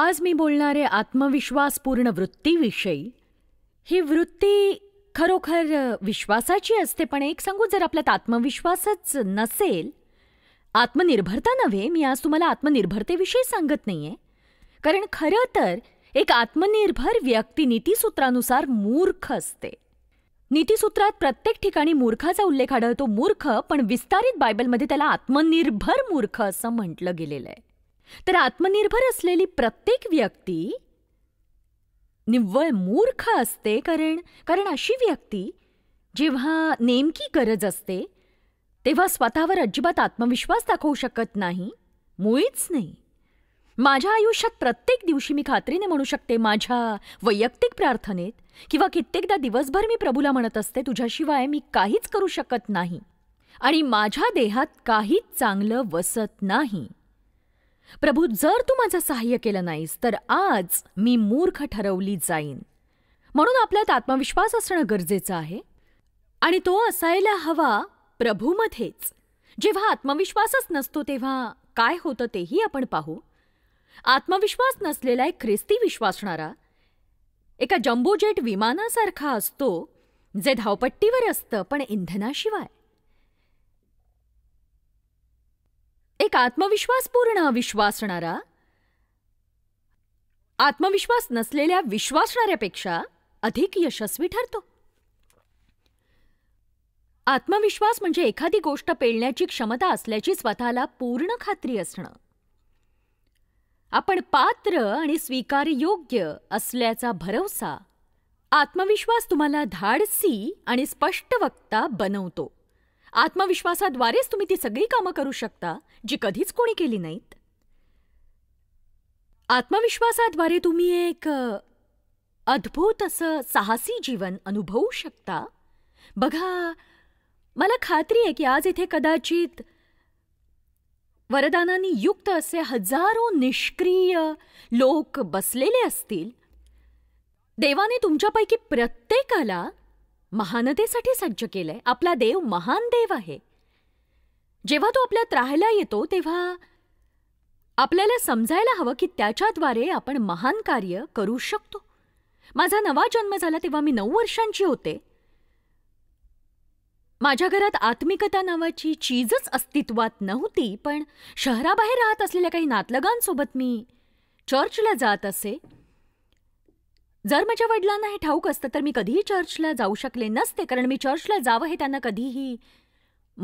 आज मी बोलणारे आत्मविश्वासपूर्ण वृत्तीविषयी ही वृत्ती खरोखर विश्वासाची असते पण एक सांगू जर आपल्यात आत्मविश्वासच नसेल आत्मनिर्भरता नव्हे मी आज तुम्हाला आत्मनिर्भरतेविषयी सांगत नाही आहे कारण खरं तर एक आत्मनिर्भर व्यक्ती नीतीसूत्रानुसार मूर्ख असते नीतीसूत्रात प्रत्येक ठिकाणी मूर्खाचा उल्लेख आढळतो मूर्ख पण विस्तारित बायबलमध्ये त्याला आत्मनिर्भर मूर्ख असं म्हटलं गेलेलं आहे तर आत्मनिर्भर असलेली प्रत्येक व्यक्ती निव्वळ मूर्ख असते कारण कारण अशी व्यक्ती जेव्हा नेमकी गरज असते तेव्हा स्वतःवर अजिबात आत्मविश्वास दाखवू शकत नाही मुळीच नाही माझ्या आयुष्यात प्रत्येक दिवशी मी खात्रीने म्हणू शकते माझ्या वैयक्तिक प्रार्थनेत किंवा कित्येकदा दिवसभर मी प्रभूला म्हणत असते तुझ्याशिवाय मी काहीच करू शकत नाही आणि माझ्या देहात काहीच चांगलं वसत नाही प्रभू जर तू माझं सहाय्य केलं नाहीस तर आज मी मूर्ख ठरवली जाईन म्हणून आपल्यात आत्मविश्वास असणं गरजेचं आहे आणि तो असायला हवा प्रभूमध्येच जेव्हा आत्मविश्वासच नसतो तेव्हा काय होतं तेही आपण पाहू आत्मविश्वास नसलेला एक ख्रिस्ती विश्वासणारा एका जम्बोजेट विमानासारखा असतो जे धावपट्टीवर असतं पण इंधनाशिवाय एक आत्मविश्वासपूर्ण विश्वासणारा आत्मविश्वास नसलेल्या विश्वासणाऱ्यापेक्षा अधिक यशस्वी ठरतो आत्मविश्वास म्हणजे एखादी गोष्ट पेलण्याची क्षमता असल्याची स्वतःला पूर्ण खात्री असणं आपण पात्र आणि स्वीकारयोग्य असल्याचा भरवसा आत्मविश्वास तुम्हाला धाडसी आणि स्पष्ट वक्ता बनवतो आत्मविश्वासाद्वारेच तुम्ही ती सगळी कामं करू शकता जी कधीच कोणी केली नाहीत आत्मविश्वासाद्वारे तुम्ही एक अद्भुत असं साहसी जीवन अनुभवू शकता बघा मला खात्री आहे की आज इथे कदाचित वरदानांनी युक्त असे हजारो निष्क्रिय लोक बसलेले असतील देवाने तुमच्यापैकी प्रत्येकाला महानतेसाठी सज्ज केलंय आपला देव महान देव आहे जेव्हा तो आपल्यात राहायला येतो तेव्हा आपल्याला समजायला हवं की त्याच्याद्वारे आपण महान कार्य करू शकतो माझा नवा जन्म झाला तेव्हा मी नऊ वर्षांची होते माझ्या घरात आत्मिकता नावाची चीजच अस्तित्वात नव्हती पण शहराबाहेर राहत असलेल्या काही नातलगांसोबत मी चर्चला जात असे जर माझ्या वडिलांना हे ठाऊक असतं तर मी कधीही चर्चला जाऊ शकले नसते कारण मी चर्चला जावं हे त्यांना कधीही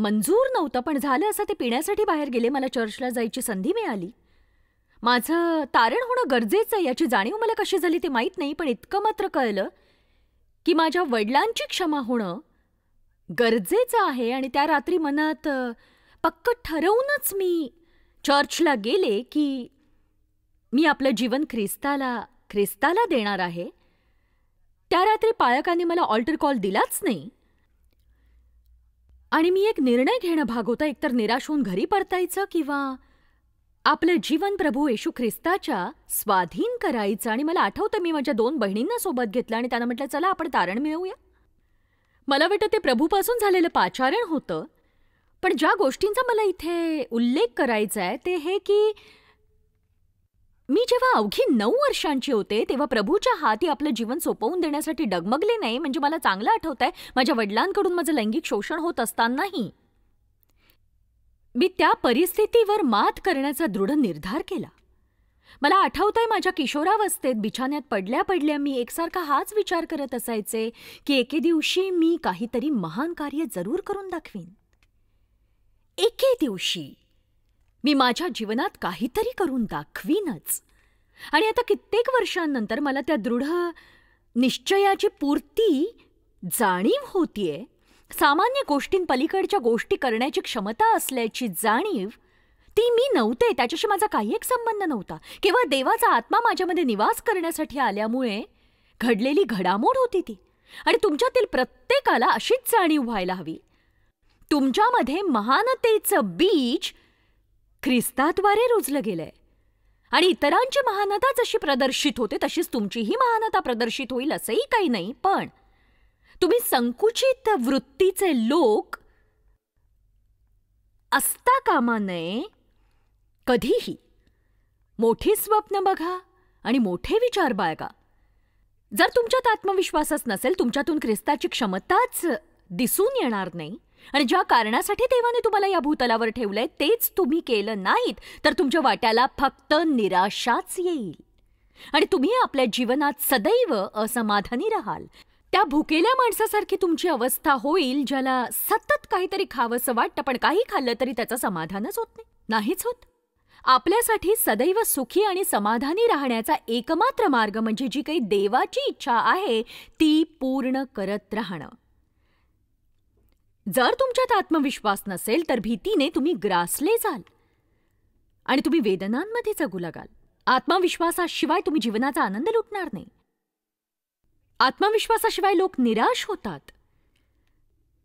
मंजूर नव्हतं पण झालं असं ते पिण्यासाठी बाहेर गेले मला चर्चला जायची संधी मिळाली माझं तारण होणं गरजेचं याची जाणीव मला कशी झाली ते माहीत नाही पण इतकं मात्र कळलं की माझ्या वडिलांची क्षमा होणं गरजेचं आहे आणि त्या रात्री मनात पक्क ठरवूनच मी चर्चला गेले की मी आपलं जीवन ख्रिस्ताला ख्रिस्ताला देणार आहे त्या रात्री पाळकांनी मला ऑल्टर कॉल दिलाच नाही आणि मी एक निर्णय घेणं भाग होता एकतर निराश होऊन घरी परतायचं किंवा आपलं जीवन प्रभू येशू ख्रिस्ताच्या स्वाधीन करायचं आणि मला आठवतं मी माझ्या दोन बहिणींना सोबत घेतलं आणि त्यांना म्हटलं चला आपण तारण मिळवूया मला वाटतं ते प्रभूपासून झालेलं पाचारण होतं पण ज्या गोष्टींचा मला इथे उल्लेख करायचा आहे ते हे की मी जेव्हा अवघी नऊ वर्षांची होते तेव्हा प्रभूच्या हाती आपलं जीवन सोपवून देण्यासाठी डगमगले नाही म्हणजे मला चांगलं आठवत आहे माझ्या वडिलांकडून माझं लैंगिक शोषण होत असतानाही मी त्या परिस्थितीवर मात करण्याचा दृढ निर्धार केला मला आठवतंय माझ्या किशोरावस्थेत बिछाण्यात पडल्या पडल्या मी एकसारखा हाच विचार करत असायचे की एके दिवशी मी काहीतरी महान कार्य जरूर करून दाखवीन एके दिवशी मी माझ्या जीवनात काहीतरी करून दाखवीनच आणि आता कित्येक वर्षांनंतर मला त्या दृढ निश्चयाची पूर्ती जाणीव होतीये सामान्य गोष्टींपलीकडच्या गोष्टी करण्याची क्षमता असल्याची जाणीव ती मी नव्हते त्याच्याशी माझा काही एक संबंध नव्हता केवळ देवाचा आत्मा माझ्यामध्ये निवास करण्यासाठी आल्यामुळे घडलेली घडामोड होती ती आणि तुमच्यातील प्रत्येकाला अशीच जाणीव व्हायला हवी तुमच्यामध्ये महानतेचं बीज ख्रिस्ताद्वारे रुजलं गेलंय आणि इतरांची महानता जशी प्रदर्शित होते तशीच तुमचीही महानता प्रदर्शित होईल असंही काही नाही पण तुम्ही संकुचित वृत्तीचे लोक असता कामा नये कधीही मोठी स्वप्न बघा आणि मोठे विचार बाळगा जर तुमच्यात आत्मविश्वासच नसेल तुमच्यातून ख्रिस्ताची क्षमताच दिसून येणार नाही आणि ज्या कारणासाठी देवाने तुम्हाला या भूतलावर ठेवलंय तेच तुम्ही केलं नाहीत तर तुमच्या वाट्याला फक्त निराशाच येईल आणि तुम्ही आपल्या जीवनात सदैव असमाधानी राहाल त्या भुकेल्या माणसासारखी तुमची अवस्था होईल ज्याला सतत काहीतरी खावंसं वाटतं पण काही खाल्लं तरी त्याचं समाधानच होत नाहीच होत आपल्यासाठी सदैव सुखी आणि समाधानी राहण्याचा एकमात्र मार्ग म्हणजे जी काही देवाची इच्छा आहे ती पूर्ण करत राहणं जर तुमच्यात आत्मविश्वास नसेल तर भीतीने तुम्ही ग्रासले जाल आणि तुम्ही वेदनांमध्ये जगू लागाल आत्मविश्वासाशिवाय तुम्ही जीवनाचा आनंद लुटणार नाही आत्मविश्वासाशिवाय लोक निराश होतात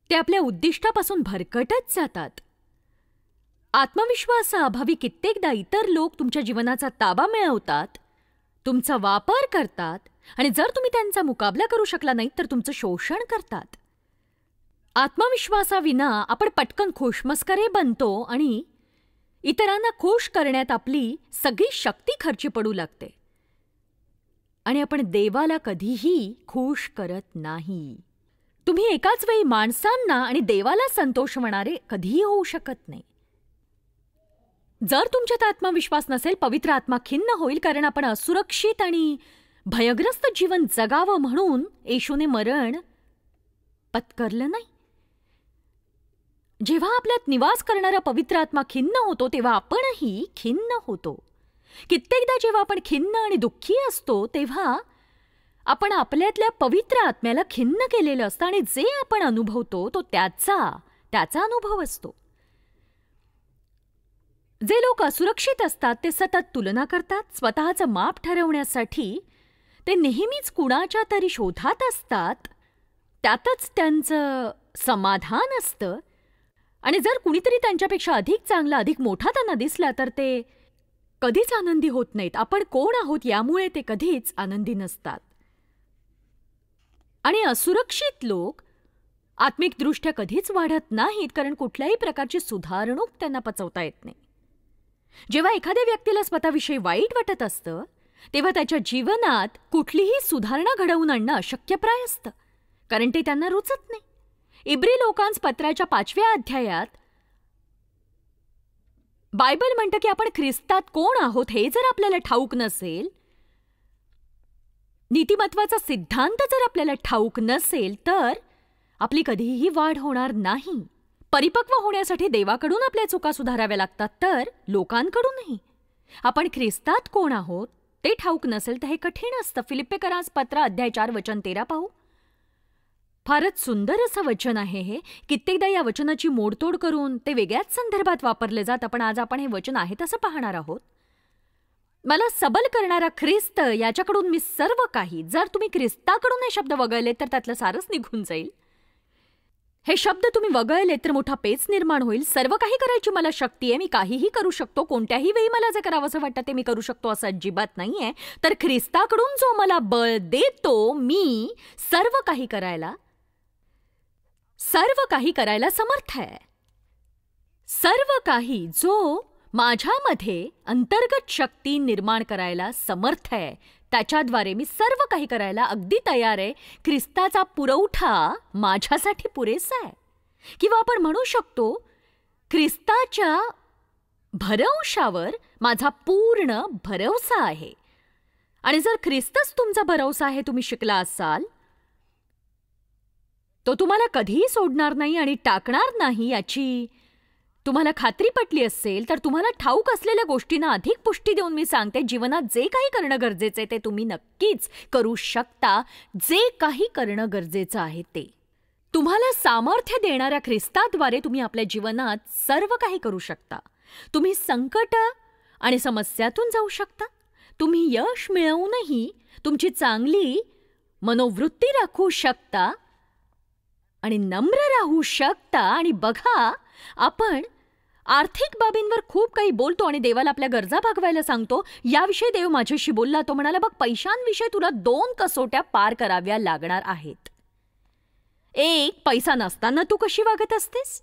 ते आपल्या उद्दिष्टापासून भरकटच जातात आत्मविश्वासाअभावी कित्येकदा इतर लोक तुमच्या जीवनाचा ताबा मिळवतात तुमचा वापर करतात आणि जर तुम्ही त्यांचा मुकाबला करू शकला नाही तर तुमचं शोषण करतात आत्मविश्वासाविना आपण पटकन खुशमस्करे बनतो आणि इतरांना खुश करण्यात आपली सगळी शक्ती खर्ची पडू लागते आणि आपण देवाला कधीही खुश करत नाही तुम्ही एकाच वेळी माणसांना आणि देवाला संतोष होणारे कधीही होऊ शकत नाही जर तुमच्यात आत्मविश्वास नसेल पवित्र आत्मा खिन्न होईल कारण आपण असुरक्षित आणि भयग्रस्त जीवन जगावं म्हणून येशूने मरण पत्करलं नाही जेव्हा आपल्यात निवास करणारा पवित्र आत्मा खिन्न होतो तेव्हा आपणही खिन्न होतो कित्येकदा जेव्हा आपण खिन्न आणि दुःखी असतो तेव्हा आपण आपल्यातल्या पवित्र आत्म्याला खिन्न केलेलं असतं आणि जे आपण अनुभवतो तो त्याचा त्याचा अनुभव असतो जे लोक असुरक्षित असतात ते सतत तुलना करतात स्वतःचं माप ठरवण्यासाठी ते नेहमीच कुणाच्या तरी शोधात असतात त्यातच त्यांचं समाधान असतं आणि जर कुणीतरी त्यांच्यापेक्षा अधिक चांगला अधिक मोठा त्यांना दिसला तर ते कधीच आनंदी होत नाहीत आपण कोण आहोत यामुळे ते कधीच आनंदी नसतात आणि असुरक्षित लोक आत्मिकदृष्ट्या कधीच वाढत नाहीत कारण कुठल्याही प्रकारची सुधारणूक त्यांना पचवता येत नाही जेव्हा एखाद्या व्यक्तीला स्वतःविषयी वाईट वाटत असतं तेव्हा त्याच्या जीवनात कुठलीही सुधारणा घडवून आणणं अशक्यप्राय असतं कारण ते त्यांना रुचत नाही इब्री लोकांस पत्राच्या पाचव्या अध्यायात बायबल म्हणतं की आपण ख्रिस्तात कोण आहोत हे जर आपल्याला ठाऊक नसेल नीतिमत्वाचा सिद्धांत जर आपल्याला ठाऊक नसेल तर आपली कधीही वाढ होणार नाही परिपक्व होण्यासाठी देवाकडून आपल्या चुका सुधाराव्या लागतात तर लोकांकडूनही आपण ख्रिस्तात कोण आहोत ते ठाऊक नसेल तर हे कठीण असतं फिलिपेकरांस पत्र अध्याय चार वचन तेरा पाहू फारच सुंदर असं वचन आहे हे कित्येकदा या वचनाची मोडतोड करून ते वेगळ्याच संदर्भात वापरले जात पण आज आपण हे वचन आहे तसं पाहणार आहोत मला सबल करणारा ख्रिस्त याच्याकडून मी सर्व काही जर तुम्ही ख्रिस्ताकडून हे शब्द वगळले तर त्यातलं सारच निघून जाईल हे शब्द तुम्ही वगळले तर मोठा पेच निर्माण होईल सर्व काही करायची मला शक्ती आहे मी काहीही करू शकतो कोणत्याही वेळी मला जे करावंसं वाटतं ते मी करू शकतो असं अजिबात नाही आहे तर ख्रिस्ताकडून जो मला बळ देतो मी सर्व काही करायला सर्व काही करायला समर्थ आहे सर्व काही जो माझ्यामध्ये अंतर्गत शक्ती निर्माण करायला समर्थ आहे त्याच्याद्वारे मी सर्व काही करायला अगदी तयार आहे ख्रिस्ताचा पुरवठा माझ्यासाठी पुरेसा आहे किंवा आपण म्हणू शकतो ख्रिस्ताच्या भरवशावर माझा पूर्ण भरवसा आहे आणि जर ख्रिस्तच तुमचा भरवसा आहे तुम्ही शिकला असाल तो तुम्हाला कधीही सोडणार नाही आणि टाकणार नाही याची तुम्हाला खात्री पटली असेल तर तुम्हाला ठाऊक असलेल्या गोष्टींना अधिक पुष्टी देऊन मी सांगते जीवनात जे काही करणं गरजेचं आहे ते तुम्ही नक्कीच करू शकता जे काही करणं गरजेचं आहे ते तुम्हाला सामर्थ्य देणाऱ्या ख्रिस्ताद्वारे तुम्ही आपल्या जीवनात सर्व काही करू शकता तुम्ही संकट आणि समस्यातून जाऊ शकता तुम्ही यश मिळवूनही तुमची चांगली मनोवृत्ती राखू शकता आणि नम्र राहू शकता आणि बघा आपण आर्थिक बाबींवर खूप काही बोलतो आणि देवाला आपल्या गरजा भागवायला सांगतो याविषयी देव माझ्याशी बोलला तो म्हणाला बघ पैशांविषयी तुला दोन कसोट्या पार कराव्या लागणार आहेत एक पैसा नसताना तू कशी वागत असतेस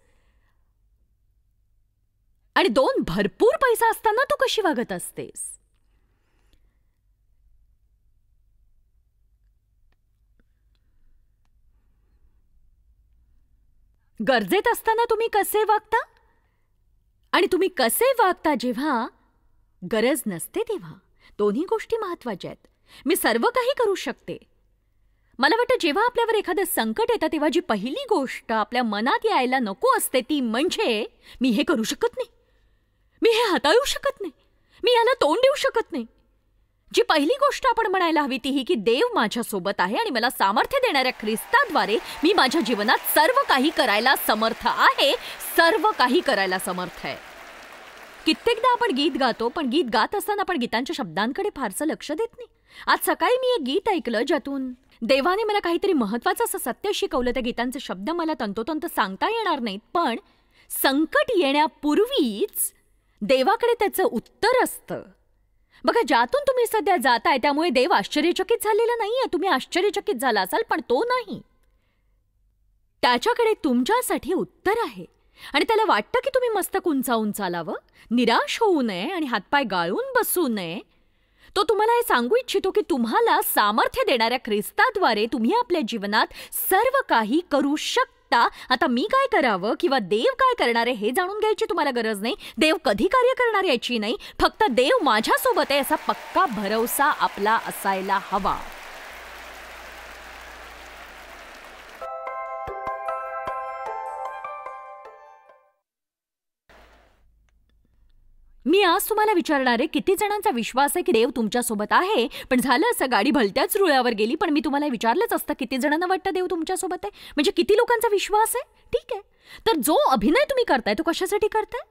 आणि दोन भरपूर पैसा असताना तू कशी वागत असतेस गरजेत असताना तुम्ही कसे वागता आणि तुम्ही कसे वागता जेव्हा गरज नसते तेव्हा दोन्ही गोष्टी महत्त्वाच्या आहेत मी सर्व काही करू शकते मला वाटतं जेव्हा आपल्यावर एखादं संकट येतं तेव्हा जी पहिली गोष्ट आपल्या मनात यायला नको असते ती म्हणजे मी हे करू शकत नाही मी हे हाताळू शकत नाही मी याला तोंड देऊ शकत नाही जी पहिली गोष्ट आपण म्हणायला हवी ती ही की देव माझ्यासोबत आहे आणि मला सामर्थ्य देणाऱ्या ख्रिस्ताद्वारे मी माझ्या जीवनात सर्व काही करायला समर्थ आहे सर्व काही करायला समर्थ आहे कित्येकदा आपण गीत गातो पण गीत गात असताना आपण गीतांच्या शब्दांकडे फारसं लक्ष देत नाही आज सकाळी मी एक गीत ऐकलं ज्यातून देवाने मला काहीतरी महत्त्वाचं असं सत्य शिकवलं त्या गीतांचे शब्द मला तंतोतंत सांगता येणार नाहीत पण संकट येण्यापूर्वीच देवाकडे त्याचं उत्तर असतं बघा ज्यातून तुम्ही सध्या जाताय त्यामुळे देव आश्चर्यचकित झालेला नाहीये तुम्ही आश्चर्यचकित झाला असाल पण तो नाही त्याच्याकडे तुमच्यासाठी उत्तर आहे आणि त्याला वाटतं की तुम्ही मस्तक उंचावून चालावं निराश होऊ नये आणि हातपाय गाळून बसू नये तो तुम्हाला हे सांगू इच्छितो की तुम्हाला सामर्थ्य देणाऱ्या ख्रिस्ताद्वारे तुम्ही आपल्या जीवनात सर्व काही करू शकता आता मी काय करावं किंवा देव काय करणार आहे हे जाणून घ्यायची तुम्हाला गरज नाही देव कधी कार्य करणार याची नाही फक्त देव माझ्यासोबत आहे असा पक्का भरोसा आपला असायला हवा मी आज तुम्हाला विचारणार आहे किती जणांचा विश्वास आहे की देव तुमच्यासोबत आहे पण झालं असं गाडी भलत्याच रुळावर गेली पण मी तुम्हाला विचारलंच असतं किती जणांना वाटतं देव तुमच्यासोबत आहे म्हणजे किती लोकांचा विश्वास आहे ठीक आहे तर जो अभिनय तुम्ही करताय तो कशासाठी करताय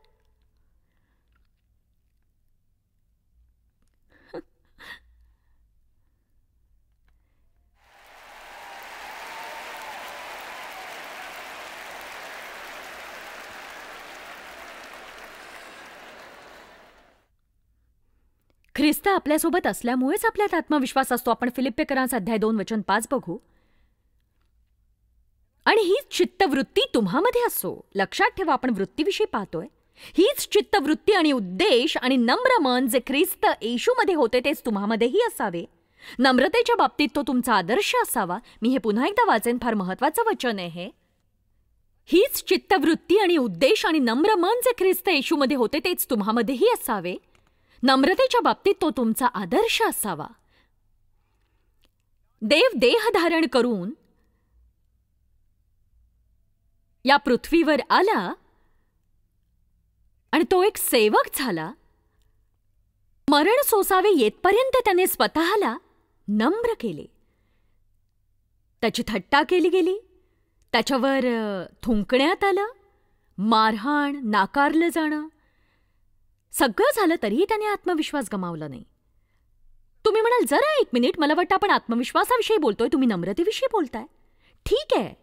ख्रिस्त आपल्यासोबत असल्यामुळेच आपल्यात आत्मविश्वास असतो आपण फिलिपेकरांचा अध्याय दोन वचन पाच बघू आणि हीच चित्तवृत्ती तुम्हामध्ये असो लक्षात ठेवा आपण वृत्तीविषयी पाहतोय हीच चित्तवृत्ती आणि उद्देश आणि नम्र मन जे ख्रिस्त येशूमध्ये होते तेच तुम्हामध्येही असावे नम्रतेच्या बाबतीत तो तुमचा आदर्श असावा मी हे पुन्हा एकदा वाचेन फार महत्वाचं वचन आहे हे हीच चित्तवृत्ती आणि उद्देश आणि नम्र मन जे ख्रिस्त येशूमध्ये होते तेच तुम्हामध्येही असावे नम्रतेच्या बाबतीत तो तुमचा आदर्श असावा देव देह धारण करून या पृथ्वीवर आला आणि तो एक सेवक झाला मरण सोसावे येतपर्यंत त्याने स्वतःला नम्र केले त्याची थट्टा केली गेली त्याच्यावर थुंकण्यात आलं मारहाण नाकारलं जाणं सगळं झालं तरीही त्याने आत्मविश्वास गमावला नाही तुम्ही म्हणाल जरा एक मिनिट मला वाटतं आपण आत्मविश्वासाविषयी बोलतोय तुम्ही नम्रतेविषयी बोलताय ठीक आहे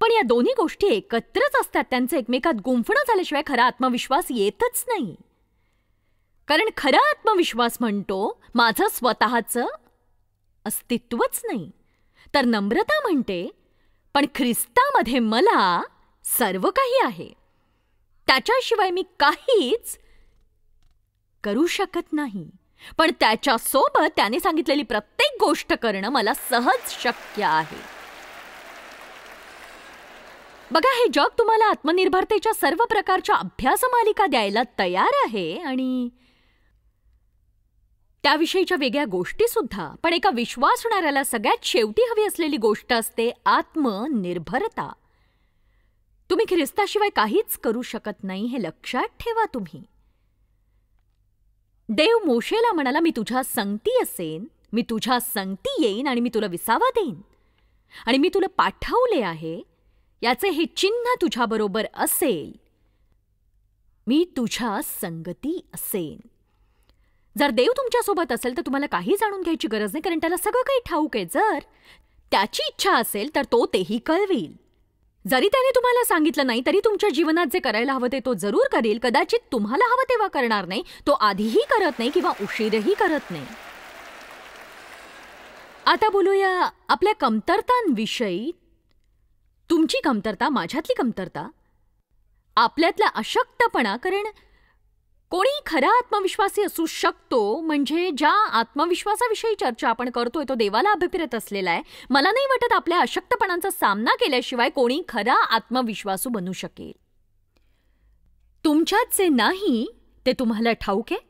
पण या दोन्ही गोष्टी एकत्रच असतात त्यांचं एकमेकात गुंफणं झाल्याशिवाय खरा आत्मविश्वास येतच नाही कारण खरा आत्मविश्वास म्हणतो माझं स्वतःचं अस्तित्वच नाही तर नम्रता म्हणते पण ख्रिस्तामध्ये मला सर्व काही आहे त्याच्याशिवाय मी काहीच करू शकत नाही पण त्याच्यासोबत त्याने सांगितलेली प्रत्येक गोष्ट करणं मला सहज शक्य आहे बघा हे जग तुम्हाला आत्मनिर्भरतेच्या सर्व प्रकारच्या अभ्यास मालिका द्यायला तयार आहे आणि त्याविषयीच्या वेगळ्या गोष्टी सुद्धा पण एका विश्वासणाऱ्याला सगळ्यात शेवटी हवी असलेली गोष्ट असते आत्मनिर्भरता तुम्ही ख्रिस्ताशिवाय काहीच करू शकत नाही हे लक्षात ठेवा तुम्ही देव मोशेला म्हणाला मी तुझ्या संगती असेन मी तुझ्या संगती येईन आणि मी तुला विसावा देईन आणि मी तुला पाठवले आहे याचे हे चिन्ह तुझ्याबरोबर असेल मी तुझ्या संगती असेन जर देव तुमच्यासोबत असेल तर तुम्हाला काही जाणून घ्यायची गरज नाही कारण त्याला सगळं काही ठाऊक आहे जर त्याची इच्छा असेल तर तो तेही कळवेल जरी त्याने तुम्हाला सांगितलं नाही तरी तुमच्या जीवनात जे करायला हवं ते तो जरूर करेल कदाचित तुम्हाला हवं तेव्हा करणार नाही तो आधीही करत नाही किंवा उशीरही करत नाही आता बोलूया आपल्या कमतरतांविषयी तुमची कमतरता माझ्यातली कमतरता आपल्यातला अशक्तपणा कारण कोणी खरा आत्मविश्वासी असू शकतो म्हणजे ज्या आत्मविश्वासाविषयी चर्चा आपण करतोय तो देवाला अभिप्रेत असलेला आहे मला नाही वाटत आपल्या अशक्तपणांचा सामना केल्याशिवाय कोणी खरा आत्मविश्वासू बनू शकेल तुमच्यात जे नाही ते तुम्हाला ठाऊक आहे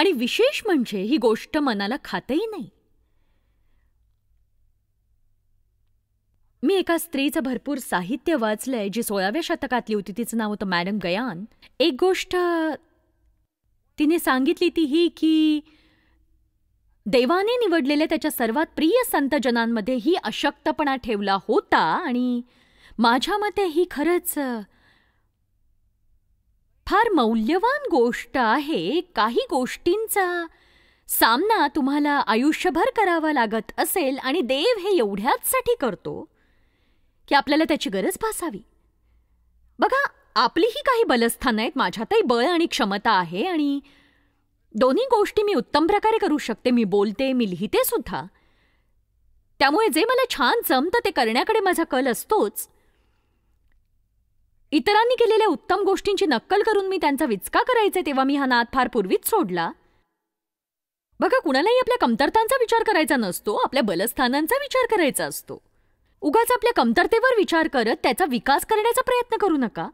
आणि विशेष म्हणजे ही गोष्ट मनाला खातही नाही मी एका स्त्रीचं भरपूर साहित्य वाचलंय जी सोळाव्या शतकातली होती तिचं नाव होतं मॅडम गयान एक गोष्ट तिने सांगितली ती ही की देवाने निवडलेल्या त्याच्या सर्वात प्रिय संतजनांमध्ये ही अशक्तपणा ठेवला होता आणि माझ्या मते ही खरंच फार मौल्यवान गोष्ट आहे काही गोष्टींचा सामना तुम्हाला आयुष्यभर करावा लागत असेल आणि देव हे एवढ्याचसाठी करतो की आपल्याला त्याची गरज भासावी बघा आपलीही काही बलस्थानं आहेत माझ्यातही बळ आणि क्षमता आहे आणि दोन्ही गोष्टी मी उत्तम प्रकारे करू शकते मी बोलते मी लिहिते सुद्धा त्यामुळे जे मला छान जमतं ते करण्याकडे माझा कल असतोच इतरांनी केलेल्या उत्तम गोष्टींची नक्कल करून मी त्यांचा विचका करायचे तेव्हा मी हा नाद फार पूर्वीच सोडला बघा कुणालाही आपल्या कमतरतांचा विचार करायचा नसतो आपल्या बलस्थानांचा विचार करायचा असतो उगाच आपल्या कमतरतेवर विचार करत त्याचा विकास करण्याचा प्रयत्न करू नका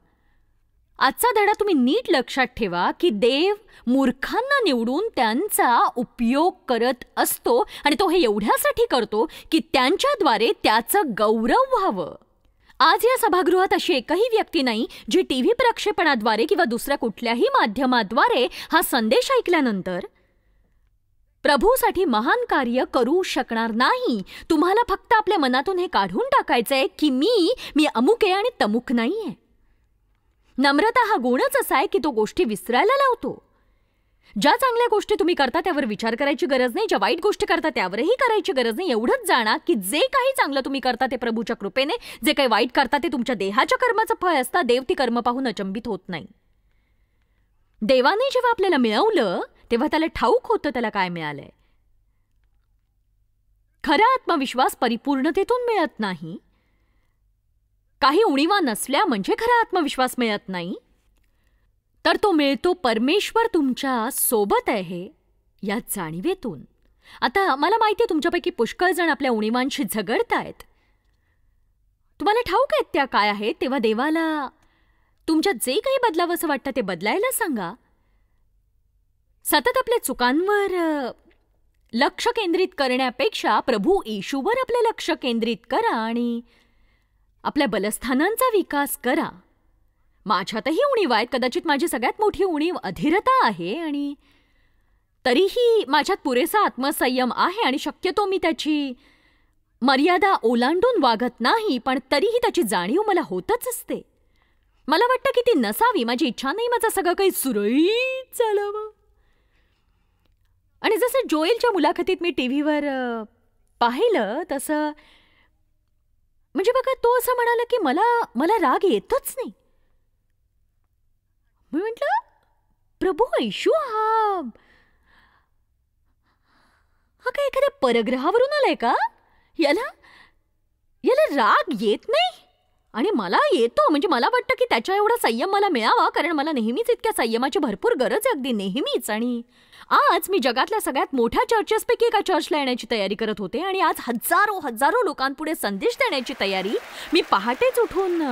आजचा धडा तुम्ही नीट लक्षात ठेवा की देव मूर्खांना निवडून त्यांचा उपयोग करत असतो आणि तो हे एवढ्यासाठी करतो की त्यांच्याद्वारे त्याचं गौरव व्हावं आज या सभागृहात अशी एकही व्यक्ती नाही जी टी व्ही प्रक्षेपणाद्वारे किंवा दुसऱ्या कुठल्याही माध्यमाद्वारे हा संदेश ऐकल्यानंतर प्रभूसाठी महान कार्य करू शकणार नाही तुम्हाला फक्त आपल्या मनातून हे काढून टाकायचं आहे की मी मी अमुक आहे आणि तमुक नाही आहे नम्रता हा गुणच असा आहे की तो गोष्टी विसरायला लावतो ज्या चांगल्या गोष्टी तुम्ही करता त्यावर विचार करायची गरज नाही ज्या वाईट गोष्टी करता त्यावरही करायची गरज नाही एवढंच जाणा की जे काही चांगलं तुम्ही करता ते प्रभूच्या कृपेने जे काही वाईट करता ते तुमच्या देहाच्या कर्माचं फळ असता देव ती कर्म पाहून अचंबित होत नाही देवाने जेव्हा आपल्याला मिळवलं तेव्हा त्याला ठाऊक होतं त्याला काय मिळालंय खरा आत्मविश्वास परिपूर्णतेतून मिळत नाही काही उणीवा नसल्या म्हणजे खरा आत्मविश्वास मिळत नाही तर तो मिळतो परमेश्वर तुमच्या सोबत आहे या जाणीवेतून आता मला माहिती आहे तुमच्यापैकी पुष्कळ जण आपल्या उणीवांशी झगडतायत तुम्हाला ठाऊक आहेत त्या काय आहेत तेव्हा देवाला तुमच्यात जे काही बदलावं असं वाटतं ते बदलायला सांगा सतत आपल्या चुकांवर लक्ष केंद्रित करण्यापेक्षा प्रभू येशूवर आपलं लक्ष केंद्रित करा आणि आपल्या बलस्थानांचा विकास करा माझ्यातही उणीव आहेत कदाचित माझी सगळ्यात मोठी उणीव अधीरता आहे आणि तरीही माझ्यात पुरेसा आत्मसंयम आहे आणि शक्यतो मी त्याची मर्यादा ओलांडून वागत नाही पण तरीही त्याची जाणीव मला होतच असते मला वाटतं की ती नसावी माझी इच्छा नाही माझं सगळं काही सुरळीत चालावं आणि जसं जोएलच्या मुलाखतीत मी टी व्हीवर पाहिलं तसं म्हणजे बघा तो असं म्हणाला की मला मला राग येतच नाही मी म्हटलं प्रभू ऐशू हा हा काय एखाद्या परग्रहावरून आलाय का याला याला राग येत नाही आणि मला येतो म्हणजे मला वाटतं की त्याच्या एवढा संयम मला मिळावा कारण मला नेहमीच इतक्या संयमाची भरपूर गरज आहे अगदी नेहमीच आणि आज मी जगातल्या सगळ्यात मोठ्या चर्चेसपैकी एका चर्चला येण्याची तयारी करत होते आणि आज हजारो हजारो लोकांपुढे संदेश देण्याची तयारी मी पहाटेच उठून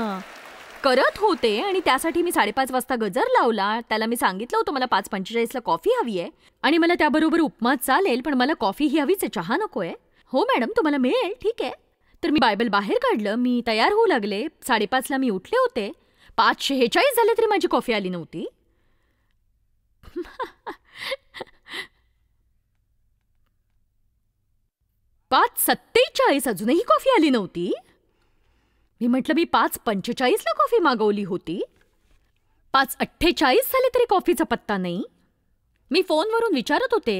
करत होते आणि त्यासाठी मी साडेपाच वाजता गजर लावला त्याला मी सांगितलं होतं मला पाच पंचेचाळीसला कॉफी हवी आहे आणि मला त्याबरोबर उपमा चालेल पण मला कॉफी ही हवीच आहे चहा नको आहे हो मॅडम तुम्हाला मिळेल ठीक आहे तर मी बायबल बाहेर काढलं मी तयार होऊ लागले साडेपाचला मी उठले होते पाच शेहेचाळीस झाले तरी माझी कॉफी आली नव्हती पाच सत्तेचाळीस अजूनही कॉफी आली नव्हती मी म्हटलं मी पाच पंचेचाळीसला कॉफी मागवली होती पाच अठ्ठेचाळीस झाले तरी कॉफीचा पत्ता नाही मी फोनवरून विचारत होते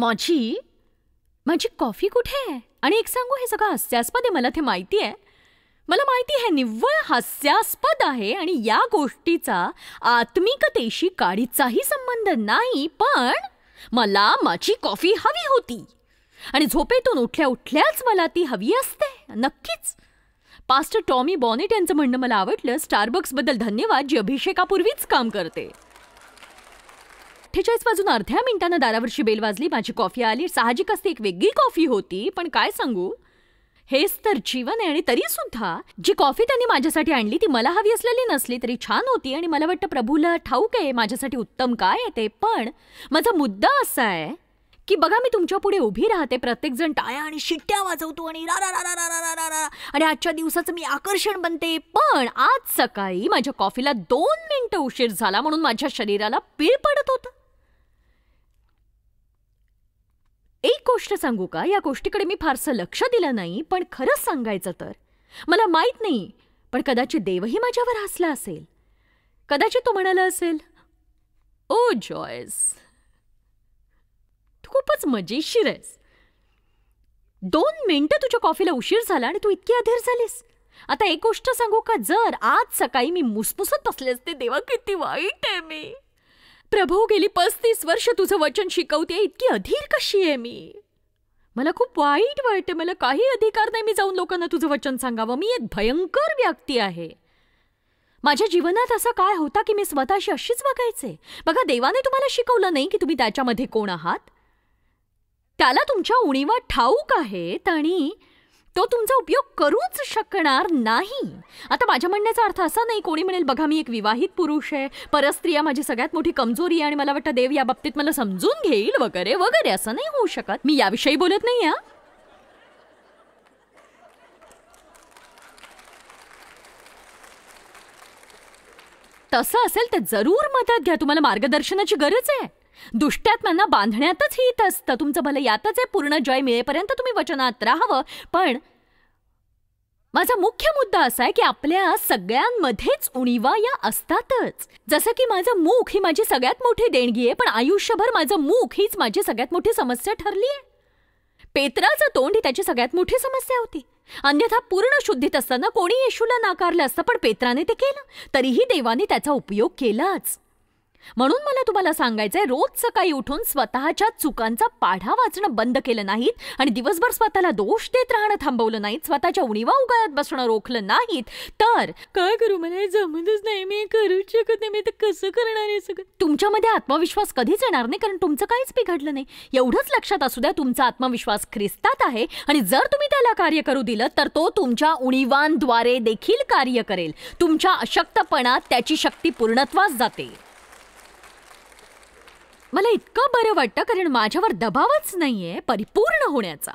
माझी माझी कॉफी कुठे आहे आणि एक सांगू हे सगळं हास्यास्पद आहे मला ते माहिती आहे मला माहिती आहे निव्वळ हास्यास्पद आहे आणि या गोष्टीचा आत्मिकतेशी काडीचाही संबंध नाही पण मला माझी कॉफी हवी होती आणि झोपेतून उठल्या उठल्याच मला ती हवी असते नक्कीच पास्टर टॉमी बॉनेट यांचं म्हणणं मला आवडलं बद्दल धन्यवाद जी अभिषेकापूर्वीच काम करते अठ्ठेचाळीस वाजून अर्ध्या मिनिटानं दारावरची बेल वाजली माझी कॉफी आली साहजिक असते एक वेगळी कॉफी होती पण काय सांगू हेच तर जीवन आहे आणि तरी सुद्धा जी कॉफी त्यांनी माझ्यासाठी आणली ती मला हवी असलेली नसली तरी छान होती आणि मला वाटतं प्रभूला ठाऊक आहे माझ्यासाठी उत्तम काय आहे ते पण माझा मुद्दा असा आहे की बघा मी तुमच्या पुढे उभी राहते जण टाळ्या आणि शिट्ट्या वाजवतो आणि रा रा रा रा रा रा रा आणि आजच्या दिवसाचं मी आकर्षण बनते पण आज सकाळी माझ्या कॉफीला दोन मिनिटं उशीर झाला म्हणून माझ्या शरीराला पीळ पडत होत एक गोष्ट सांगू का या गोष्टीकडे मी फारसं लक्ष दिलं नाही पण खरंच सांगायचं तर मला माहीत नाही पण कदाचित देवही माझ्यावर हसला असेल कदाचित तो म्हणाला असेल ओ जॉयस खूपच मजेशीर आहेस दोन मिनटं तुझ्या कॉफीला उशीर झाला आणि तू इतकी अधीर झालीस आता एक गोष्ट सांगू का जर आज सकाळी मी मुसमुसत बसले असते देवा किती वाईट आहे मी प्रभू गेली पस्तीस वर्ष तुझं वचन शिकवते इतकी अधीर कशी आहे मी मला खूप वाईट वाटते मला काही अधिकार नाही मी जाऊन लोकांना तुझं वचन सांगावं मी एक भयंकर व्यक्ती आहे माझ्या जीवनात असं काय होता की मी स्वतःशी अशीच बघायचे बघा देवाने तुम्हाला शिकवलं नाही की तुम्ही त्याच्यामध्ये कोण आहात त्याला तुमच्या उणीवा ठाऊक आहेत आणि तो तुमचा उपयोग करूच शकणार नाही आता माझ्या म्हणण्याचा अर्थ असा नाही कोणी म्हणेल बघा मी एक विवाहित पुरुष आहे परस्त्रिया माझी सगळ्यात मोठी कमजोरी आहे आणि मला वाटतं देव या बाबतीत मला समजून घेईल वगैरे वगैरे असं नाही होऊ शकत मी याविषयी बोलत नाही या तसं असेल तर जरूर मदत घ्या तुम्हाला मार्गदर्शनाची गरज आहे दुष्ट्यात्म्यांना बांधण्यातच हित असतं तुमचं भलं यातच आहे पूर्ण जय मिळेपर्यंत तुम्ही वचनात राहावं पण माझा मुख्य मुद्दा असा आहे की आपल्या सगळ्यांमध्येच उणीवा या असतातच जसं की माझं मुख ही माझी सगळ्यात मोठी देणगी आहे पण आयुष्यभर माझं मुख हीच माझी सगळ्यात मोठी समस्या ठरली आहे पेत्राचं तोंड ही त्याची सगळ्यात मोठी समस्या होती अन्यथा पूर्ण शुद्धीत असताना कोणी येशूला नाकारलं असतं पण पेत्राने ते केलं तरीही देवाने त्याचा उपयोग केलाच म्हणून मला तुम्हाला सांगायचंय रोज सकाळी उठून स्वतःच्या चुकांचा पाढा वाचणं बंद केलं नाहीत आणि दिवसभर स्वतःला दोष देत राहणं थांबवलं नाहीत स्वतःच्या उणीवा उगाळत बसणं रोखलं नाहीत तर काय करू मला जमतच नाही मी करू शकत नाही मी तर कसं करणार आहे सगळं तुमच्यामध्ये आत्मविश्वास कधीच येणार नाही कारण तुमचं काहीच बिघडलं नाही एवढंच लक्षात असू द्या तुमचा आत्मविश्वास ख्रिस्तात आहे आणि जर तुम्ही त्याला कार्य करू दिलं तर तो तुमच्या उणीवांद्वारे देखील कार्य करेल तुमच्या अशक्तपणात त्याची शक्ती पूर्णत्वास जाते मला इतकं बरं वाटतं कारण माझ्यावर दबावच नाहीये परिपूर्ण होण्याचा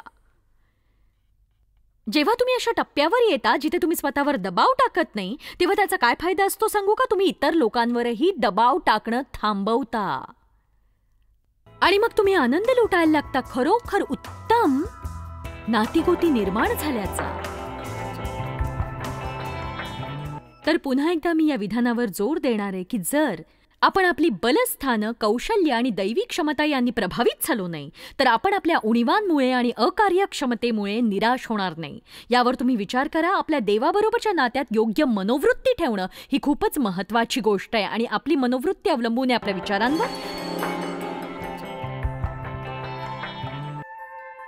जेव्हा तुम्ही अशा टप्प्यावर येता जिथे तुम्ही स्वतःवर दबाव टाकत नाही तेव्हा त्याचा काय फायदा असतो सांगू का तुम्ही इतर लोकांवरही दबाव टाकणं थांबवता आणि मग तुम्ही आनंद लुटायला लागता खरोखर उत्तम नातीगोती निर्माण झाल्याचा तर पुन्हा एकदा मी या विधानावर जोर देणार आहे की जर आपण आपली बलस्थानं कौशल्य आणि दैवी क्षमता यांनी प्रभावित झालो नाही तर आपण आपल्या उणीवांमुळे आणि अकार्यक्षमतेमुळे निराश होणार नाही यावर तुम्ही विचार करा आपल्या देवाबरोबरच्या नात्यात योग्य मनोवृत्ती ठेवणं ही खूपच महत्त्वाची गोष्ट आहे आणि आपली मनोवृत्ती अवलंबून आहे आपल्या विचारांवर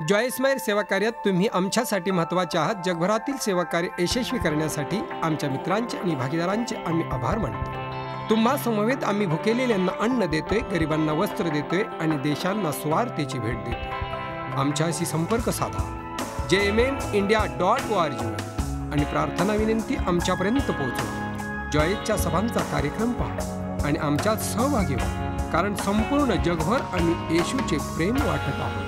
जॉईसमयर सेवा कार्यात तुम्ही आमच्यासाठी महत्त्वाचे आहात जगभरातील सेवा कार्य यशस्वी करण्यासाठी आमच्या मित्रांचे आणि भागीदारांचे आम्ही आभार मानतो तुम्हा समवेत आम्ही भुकेलेल्यांना अन्न देतोय गरिबांना वस्त्र देतोय आणि देशांना स्वार्थेची भेट देतोय आमच्याशी संपर्क साधा J M M India dot O R आणि प्रार्थना विनंती आमच्यापर्यंत पोहोचवा जॉईजच्या सभांचा कार्यक्रम पहा आणि आमच्यात सहभागी व्हा कारण संपूर्ण जगभर आणि येशूचे प्रेम वाटत आहोत